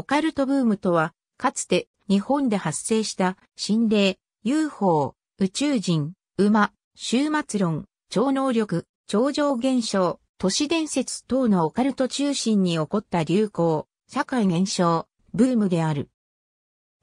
オカルトブームとは、かつて日本で発生した心霊、UFO、宇宙人、馬、終末論、超能力、超常現象、都市伝説等のオカルト中心に起こった流行、社会現象、ブームである。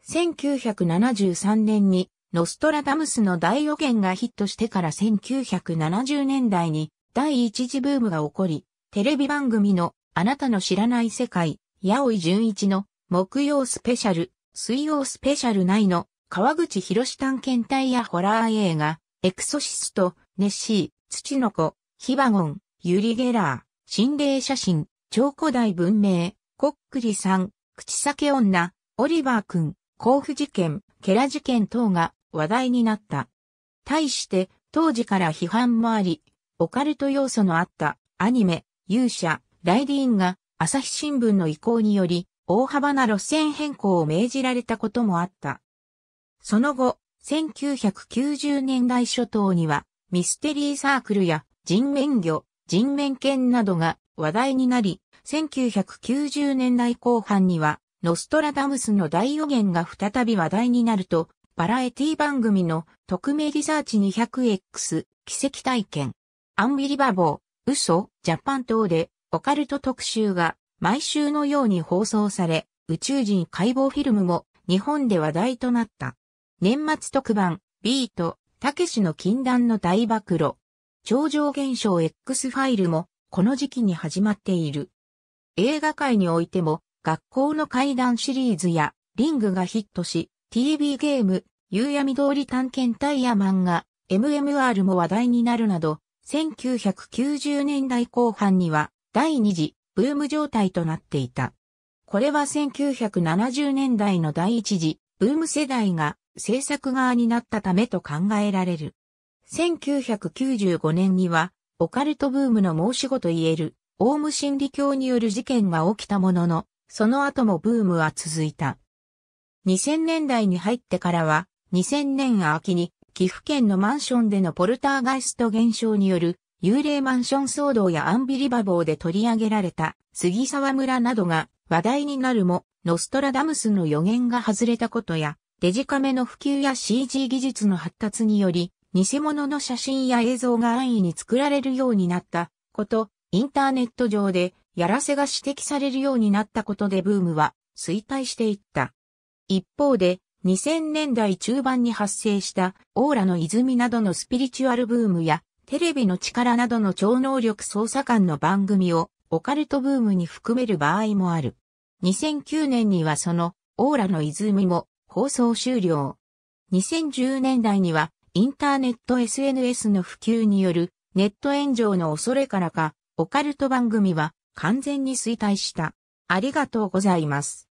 1973年にノストラダムスの大予言がヒットしてから1970年代に第一次ブームが起こり、テレビ番組のあなたの知らない世界、八尾純一の木曜スペシャル、水曜スペシャル内の川口博士探検隊やホラー映画、エクソシスト、ネッシー、土の子、ヒバゴン、ユリゲラー、心霊写真、超古代文明、コックリさん、口裂け女、オリバー君、甲府事件、ケラ事件等が話題になった。対して当時から批判もあり、オカルト要素のあったアニメ、勇者、ライディーンが朝日新聞の意向により大幅な路線変更を命じられたこともあった。その後、1990年代初頭には、ミステリーサークルや人面魚、人面犬などが話題になり、1990年代後半には、ノストラダムスの大予言が再び話題になると、バラエティ番組の特命リサーチ 200X 奇跡体験、アンビリバボー、嘘、ジャパン等でオカルト特集が毎週のように放送され、宇宙人解剖フィルムも日本で話題となった。年末特番、ビート、たけしの禁断の大暴露。超常現象 X ファイルもこの時期に始まっている。映画界においても学校の怪談シリーズやリングがヒットし、TV ゲーム、夕闇通り探検隊や漫画、MMR も話題になるなど、1990年代後半には第二次ブーム状態となっていた。これは1970年代の第一次ブーム世代が制作側になったためと考えられる。1995年にはオカルトブームの申し子と言えるオウム心理教による事件が起きたものの、その後もブームは続いた。2000年代に入ってからは、2000年秋に岐阜県のマンションでのポルターガイスト現象による幽霊マンション騒動やアンビリバボーで取り上げられた杉沢村などが話題になるも、ノストラダムスの予言が外れたことや、デジカメの普及や CG 技術の発達により、偽物の写真や映像が安易に作られるようになったこと、インターネット上でやらせが指摘されるようになったことでブームは衰退していった。一方で、2000年代中盤に発生したオーラの泉などのスピリチュアルブームやテレビの力などの超能力捜査官の番組をオカルトブームに含める場合もある。2009年にはそのオーラの泉も放送終了。2010年代にはインターネット SNS の普及によるネット炎上の恐れからかオカルト番組は完全に衰退した。ありがとうございます。